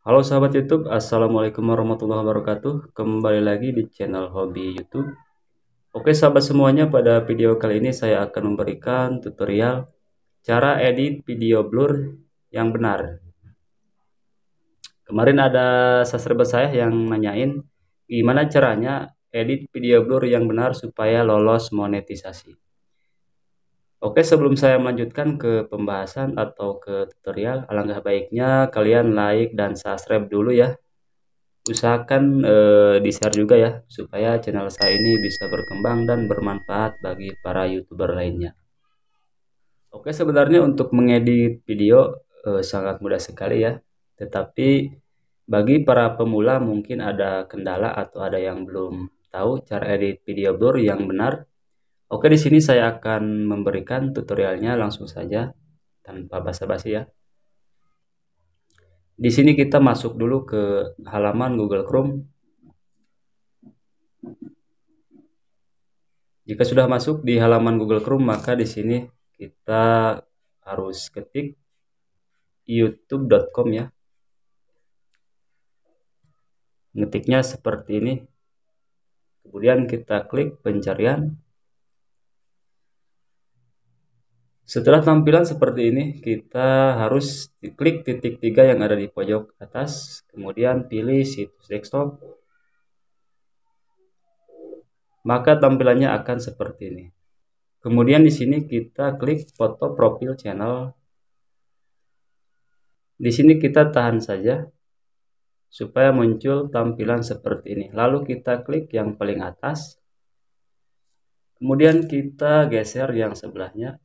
Halo sahabat YouTube, Assalamualaikum warahmatullahi wabarakatuh. Kembali lagi di channel Hobi YouTube. Oke sahabat semuanya, pada video kali ini saya akan memberikan tutorial cara edit video blur yang benar. Kemarin ada subscriber saya yang nanyain gimana caranya edit video blur yang benar supaya lolos monetisasi. Oke, sebelum saya melanjutkan ke pembahasan atau ke tutorial, alangkah baiknya kalian like dan subscribe dulu ya. Usahakan eh, di-share juga ya, supaya channel saya ini bisa berkembang dan bermanfaat bagi para YouTuber lainnya. Oke, sebenarnya untuk mengedit video eh, sangat mudah sekali ya. Tetapi bagi para pemula mungkin ada kendala atau ada yang belum tahu cara edit video blur yang benar Oke, di sini saya akan memberikan tutorialnya langsung saja tanpa basa-basi ya. Di sini kita masuk dulu ke halaman Google Chrome. Jika sudah masuk di halaman Google Chrome, maka di sini kita harus ketik youtube.com ya. Ngetiknya seperti ini. Kemudian kita klik pencarian. Setelah tampilan seperti ini, kita harus klik titik tiga yang ada di pojok atas, kemudian pilih situs desktop. Maka tampilannya akan seperti ini. Kemudian di sini kita klik foto profil channel. Di sini kita tahan saja supaya muncul tampilan seperti ini. Lalu kita klik yang paling atas. Kemudian kita geser yang sebelahnya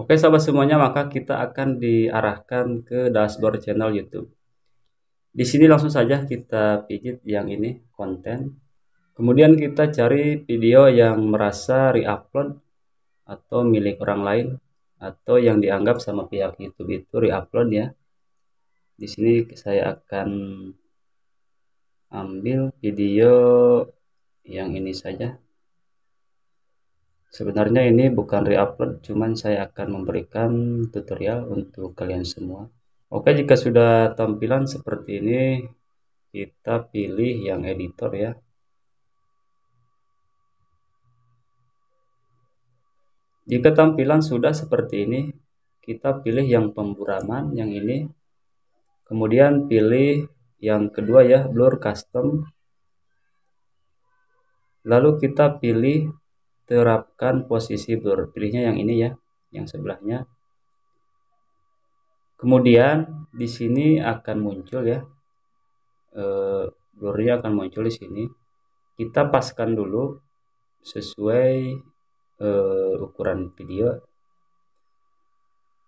Oke sahabat semuanya, maka kita akan diarahkan ke dashboard channel YouTube. Di sini langsung saja kita pijit yang ini konten. Kemudian kita cari video yang merasa reupload atau milik orang lain atau yang dianggap sama pihak YouTube itu reupload ya. Di sini saya akan ambil video yang ini saja Sebenarnya ini bukan reupload, cuman saya akan memberikan tutorial untuk kalian semua. Oke, jika sudah tampilan seperti ini, kita pilih yang editor ya. Jika tampilan sudah seperti ini, kita pilih yang pemburaman yang ini. Kemudian pilih yang kedua ya, blur custom. Lalu kita pilih terapkan posisi blur. Pilihnya yang ini ya, yang sebelahnya. Kemudian di sini akan muncul ya, e, blurnya akan muncul di sini. Kita paskan dulu sesuai e, ukuran video.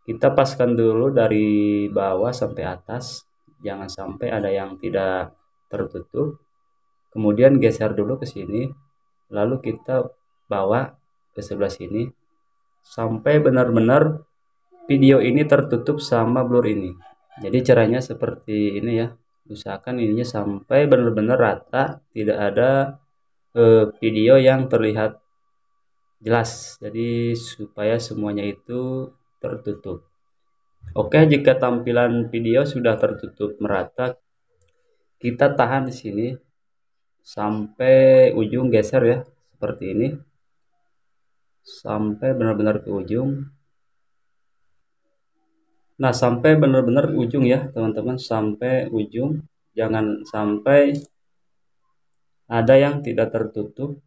Kita paskan dulu dari bawah sampai atas, jangan sampai ada yang tidak tertutup. Kemudian geser dulu ke sini, lalu kita bawa ke sebelah sini sampai benar-benar video ini tertutup sama blur ini jadi caranya seperti ini ya usahakan ininya sampai benar-benar rata tidak ada eh, video yang terlihat jelas jadi supaya semuanya itu tertutup oke jika tampilan video sudah tertutup merata kita tahan di sini sampai ujung geser ya seperti ini sampai benar-benar ke ujung nah sampai benar-benar ujung ya teman-teman sampai ujung jangan sampai ada yang tidak tertutup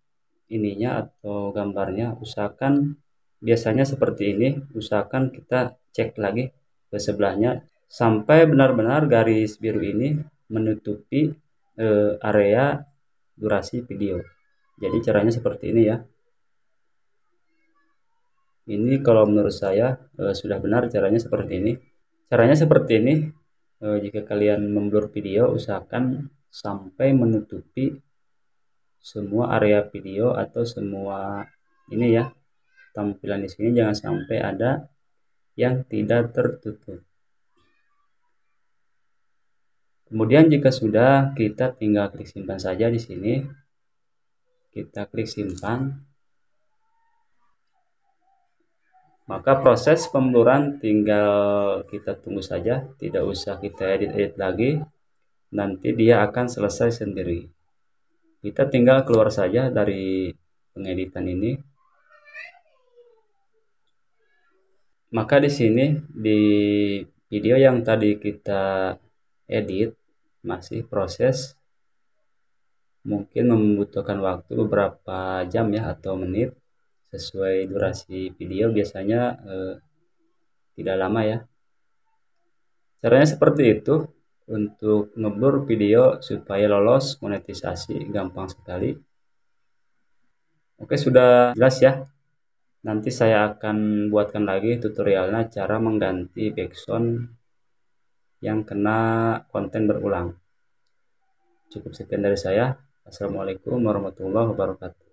ininya atau gambarnya usahakan biasanya seperti ini usahakan kita cek lagi ke sebelahnya sampai benar-benar garis biru ini menutupi eh, area durasi video jadi caranya seperti ini ya ini kalau menurut saya e, sudah benar caranya seperti ini caranya seperti ini e, jika kalian memblur video usahakan sampai menutupi semua area video atau semua ini ya tampilan di sini jangan sampai ada yang tidak tertutup kemudian jika sudah kita tinggal klik simpan saja di sini kita klik simpan maka proses pemeluran tinggal kita tunggu saja tidak usah kita edit-edit lagi nanti dia akan selesai sendiri kita tinggal keluar saja dari pengeditan ini maka di sini di video yang tadi kita edit masih proses mungkin membutuhkan waktu beberapa jam ya atau menit sesuai durasi video biasanya eh, tidak lama ya caranya seperti itu untuk ngeblur video supaya lolos monetisasi gampang sekali oke sudah jelas ya nanti saya akan buatkan lagi tutorialnya cara mengganti backsound yang kena konten berulang cukup sekian dari saya assalamualaikum warahmatullahi wabarakatuh